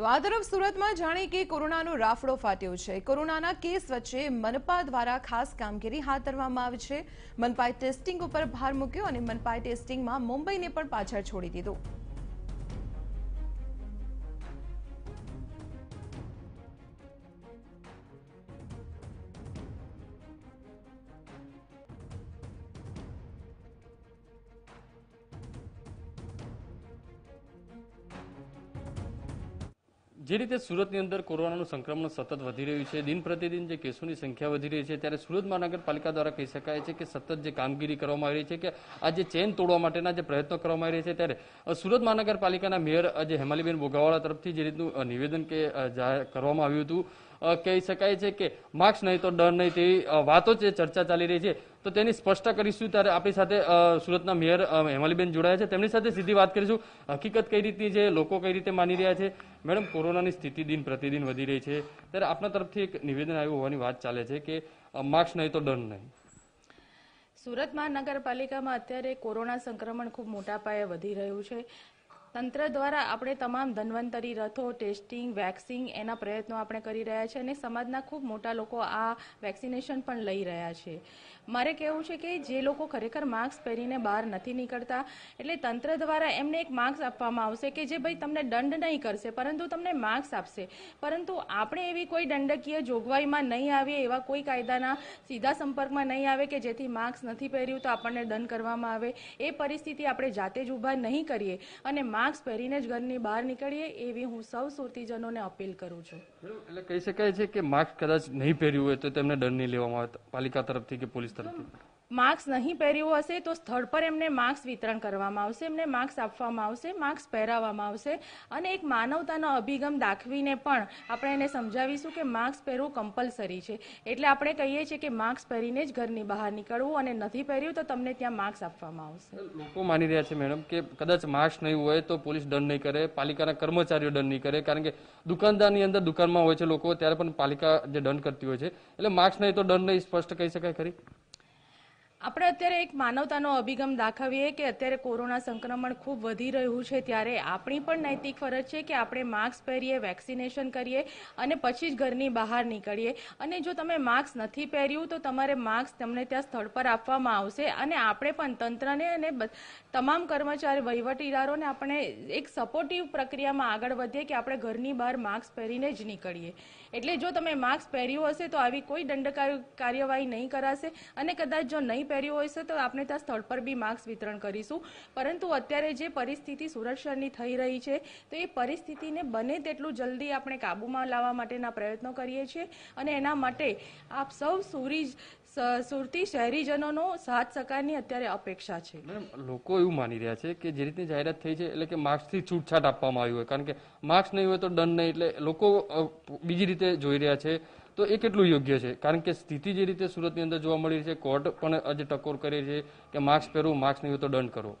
તો સુરતમાં જાણે કે કોરોનાનો રાફડો ફાટ્યો છે કોરોનાના કેસ વચ્ચે મનપા દ્વારા ખાસ કામગીરી હાથ ધરવામાં આવી છે મનપાએ ટેસ્ટિંગ ઉપર ભાર મૂક્યો અને મનપાએ ટેસ્ટિંગમાં મુંબઈને પણ પાછળ છોડી દીધું જે રીતે સુરતની અંદર કોરોનાનું સંક્રમણ સતત વધી રહ્યું છે દિન પ્રતિદિન જે કેસોની સંખ્યા વધી રહી છે ત્યારે સુરત મહાનગરપાલિકા દ્વારા કહી શકાય છે કે સતત જે કામગીરી કરવામાં આવી રહી છે કે આ જે ચેન તોડવા માટેના જે પ્રયત્નો કરવામાં આવી રહ્યા છે ત્યારે સુરત મહાનગરપાલિકાના મેયર જે હેમાલીબેન બોગાવાળા તરફથી જે રીતનું નિવેદન કે જાહેર કરવામાં આવ્યું હતું કહી શકાય છે કે માર્ક્સ નહીં તો ડર નહીં તેવી વાતો જે ચર્ચા ચાલી રહી છે તો તેની સ્પષ્ટતા કરીશું ત્યારે આપણી સાથે સુરતના મેયર હેમાલીબેન જોડાયા છે તેમની સાથે સીધી વાત કરીશું હકીકત કઈ રીતની છે લોકો કઈ રીતે માની રહ્યા છે મેડમ કોરોનાની સ્થિતિ દિન પ્રતિદિન વધી રહી છે ત્યારે આપના તરફથી એક નિવેદન આવ્યું હોવાની વાત ચાલે છે કે માર્ક્સ નહીં તો દંડ નહીં સુરત મહાનગરપાલિકામાં અત્યારે કોરોના સંક્રમણ ખૂબ મોટા પાયે વધી રહ્યું છે તંત્ર દ્વારા આપણે તમામ ધન્વંતરી રથો ટેસ્ટિંગ વેક્સિંગ એના પ્રયત્નો આપણે કરી રહ્યા છીએ અને સમાજના ખૂબ મોટા લોકો આ વેક્સિનેશન પણ લઈ રહ્યા છે મારે કહેવું છે કે જે લોકો ખરેખર માસ્ક પહેરીને બહાર નથી નીકળતા એટલે તંત્ર દ્વારા એમને એક માર્ક્સ આપવામાં આવશે કે જે ભાઈ તમને દંડ નહીં કરશે પરંતુ તમને માર્ક્સ આપશે પરંતુ આપણે એવી કોઈ દંડકીય જોગવાઈમાં નહીં આવીએ એવા કોઈ કાયદાના સીધા સંપર્કમાં નહીં આવે કે જેથી માસ્ક નથી પહેર્યું તો આપણને દંડ કરવામાં આવે એ પરિસ્થિતિ આપણે જાતે જ ઊભા નહીં કરીએ અને માસ્ક પહેરીને જ ઘરની બહાર નીકળીએ એવી હું સૌ સુરતીજનોને અપીલ કરું છું એટલે કહી શકાય છે કે માસ્ક કદાચ નહીં પહેર્યું હોય તો તેમને દંડ નહીં લેવામાં આવે પાલિકા તરફથી કે પોલીસ તરફથી માર્ક્સ નહીં પહેર્યું હશે તો સ્થળ પર એમને માર્ક્સ વિતરણ કરવામાં આવશે એમને માર્ક્સ આપવામાં આવશે માર્ક્સ પહેરાવવામાં આવશે અને એક માનવતાનો અભિગમ દાખવીને પણ આપણે એને સમજાવીશું કે માર્ક્સ પહેરવું કમ્પલસરી છે એટલે આપણે કહીએ છીએ કે માર્ક્સ પહેરીને જ ઘરની બહાર નીકળવું અને નથી પહેર્યું તો તમને ત્યાં માર્ક્સ આપવામાં આવશે લોકો માની રહ્યા છે મેડમ કે કદાચ માર્ક્સ નહીં હોય તો પોલીસ દંડ નહીં કરે પાલિકાના કર્મચારીઓ દંડ નહીં કરે કારણ કે દુકાનદારની અંદર દુકાનમાં હોય છે લોકો ત્યારે પણ પાલિકા જે દંડ કરતી હોય છે એટલે માર્ક્સ નહીં તો દંડ નહીં સ્પષ્ટ કહી શકાય ખરી આપણે અત્યારે એક માનવતાનો અભિગમ દાખવીએ કે અત્યારે કોરોના સંક્રમણ ખૂબ વધી રહ્યું છે ત્યારે આપણી પણ નૈતિક ફરજ છે કે આપણે માસ્ક પહેરીએ વેક્સિનેશન કરીએ અને પછી જ ઘરની બહાર નીકળીએ અને જો તમે માસ્ક નથી પહેર્યું તો તમારે માસ્ક તમને ત્યાં સ્થળ પર આપવામાં આવશે અને આપણે પણ તંત્રને અને તમામ કર્મચારી વહીવટીદારોને આપણે એક સપોર્ટિવ પ્રક્રિયામાં આગળ વધીએ કે આપણે ઘરની બહાર માસ્ક પહેરીને જ નીકળીએ એટલે જો તમે માસ્ક પહેર્યું હશે તો આવી કોઈ દંડ કાર્યવાહી નહીં કરાશે અને કદાચ જો નહીં પહેર્યું હોય છે તો આપણે ત્યાં સ્થળ પર બી માસ્ક વિતરણ કરીશું પરંતુ અત્યારે જે પરિસ્થિતિ સુરત શહેરની થઈ રહી છે તો એ પરિસ્થિતિને બને તેટલું જલ્દી આપણે કાબૂમાં લાવવા માટેના પ્રયત્નો કરીએ છીએ અને એના માટે આપ સૌ સુરી સુરતી શહેરીજનોનો સાથ સહકારની અત્યારે અપેક્ષા છે લોકો એવું માની રહ્યા છે કે જે રીતની જાહેરાત થઈ છે એટલે કે માર્ક્સથી છૂટછાટ આપવામાં આવી હોય કારણ કે માસ્ક નહીં હોય તો દંડ નહીં એટલે લોકો બીજી રીતે જોઈ રહ્યા છે તો એ કેટલું યોગ્ય છે કારણ કે સ્થિતિ જે રીતે સુરતની અંદર જોવા મળી છે કોર્ટ પણ આજે ટકોર કરી છે કે માસ્ક પહેરવું માસ્ક નહીં તો દંડ કરવો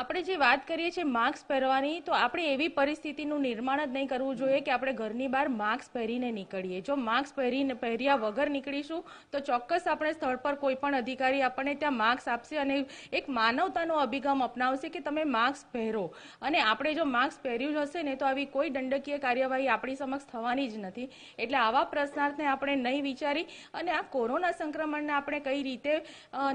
આપણે જે વાત કરીએ છીએ માસ્ક પહેરવાની તો આપણે એવી પરિસ્થિતિનું નિર્માણ જ નહીં કરવું જોઈએ કે આપણે ઘરની બહાર માસ્ક પહેરીને નીકળીએ જો માસ્ક પહેરીને પહેર્યા વગર નીકળીશું તો ચોક્કસ આપણે સ્થળ પર કોઈ પણ અધિકારી આપણને ત્યાં માસ્ક આપશે અને એક માનવતાનો અભિગમ અપનાવશે કે તમે માસ્ક પહેરો અને આપણે જો માસ્ક પહેર્યું હશે ને તો આવી કોઈ દંડકીય કાર્યવાહી આપણી સમક્ષ થવાની જ નથી એટલે આવા પ્રશ્નાર્થને આપણે નહીં વિચારી અને આ કોરોના સંક્રમણને આપણે કઈ રીતે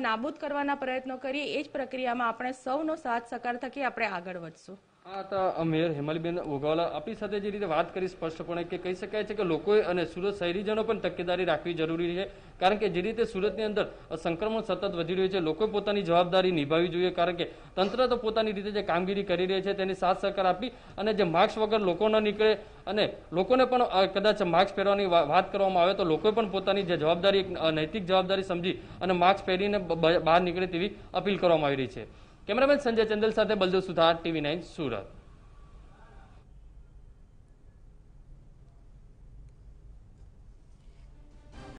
નાબૂદ કરવાના પ્રયત્નો કરીએ એ જ પ્રક્રિયામાં આપણે સૌનો સાથ સહકાર થકી આપણે આગળ વધશું આ તો મેયર હેમલબેન ઓગાવાલા આપણી સાથે જે રીતે વાત કરી સ્પષ્ટપણે કે કહી શકાય છે કે લોકોએ અને સુરત શહેરીજનો પણ તકેદારી રાખવી જરૂરી છે કારણ કે જે રીતે સુરતની અંદર સંક્રમણ સતત વધી રહ્યું છે લોકોએ પોતાની જવાબદારી નિભાવવી જોઈએ કારણ કે તંત્ર તો પોતાની રીતે જે કામગીરી કરી રહી છે તેની સાથ સહકાર આપી અને જે માસ્ક વગર લોકો ન નીકળે અને લોકોને પણ કદાચ માસ્ક પહેરવાની વાત કરવામાં આવે તો લોકોએ પણ પોતાની જે જવાબદારી નૈતિક જવાબદારી સમજી અને માસ્ક પહેરીને બહાર નીકળે તેવી અપીલ કરવામાં આવી રહી છે કેમેરામેન સંજય ચંદેલ સાથે બલદેવ સુથાર ટીવી નાઇન સુરત